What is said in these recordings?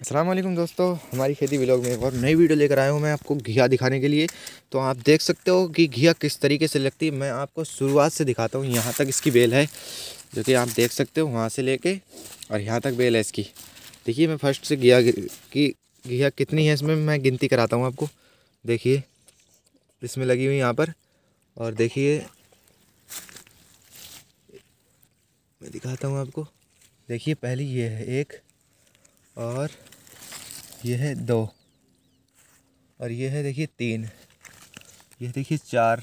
असलम दोस्तों हमारी खेती ब्लॉग में एक और नई वीडियो लेकर आया हूँ मैं आपको घिया दिखाने के लिए तो आप देख सकते हो कि घिया किस तरीके से लगती है मैं आपको शुरुआत से दिखाता हूँ यहाँ तक इसकी बेल है जो कि आप देख सकते हो वहाँ से लेके और यहाँ तक बेल है इसकी देखिए मैं फर्स्ट से घिया की घिया कितनी है इसमें मैं गिनती कराता हूँ आपको देखिए इसमें लगी हुई यहाँ पर और देखिए मैं दिखाता हूँ आपको देखिए पहली ये है एक और यह है दो और यह है देखिए तीन यह देखिए चार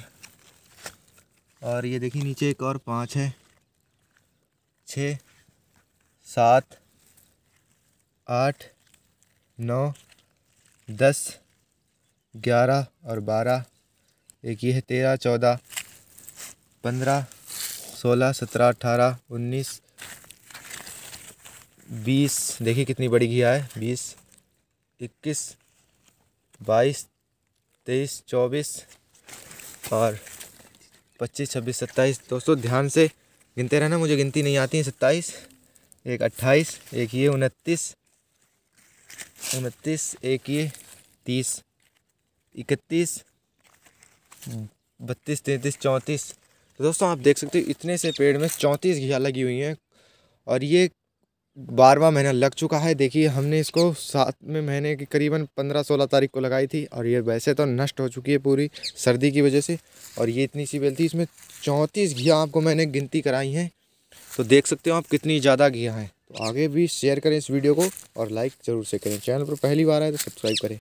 और ये देखिए नीचे एक और पाँच है छ सात आठ नौ दस ग्यारह और बारह एक ये है तेरह चौदह पंद्रह सोलह सत्रह अठारह उन्नीस बीस देखिए कितनी बड़ी घिया है बीस इक्कीस बाईस तेईस चौबीस और पच्चीस छब्बीस सत्ताईस दोस्तों ध्यान से गिनते रहना मुझे गिनती नहीं आती है सत्ताईस एक अट्ठाईस एक ये उनतीस उनतीस एक ये तीस इकतीस बत्तीस तैंतीस चौंतीस तो दोस्तों आप देख सकते हो इतने से पेड़ में चौंतीस घिया लगी हुई हैं और ये बारवा महीना लग चुका है देखिए हमने इसको सात में महीने की करीबन पंद्रह सोलह तारीख को लगाई थी और ये वैसे तो नष्ट हो चुकी है पूरी सर्दी की वजह से और ये इतनी सी बेल थी इसमें चौंतीस घिया आपको मैंने गिनती कराई हैं तो देख सकते हो आप कितनी ज़्यादा घिया हैं तो आगे भी शेयर करें इस वीडियो को और लाइक ज़रूर से करें चैनल पर पहली बार आए तो सब्सक्राइब करें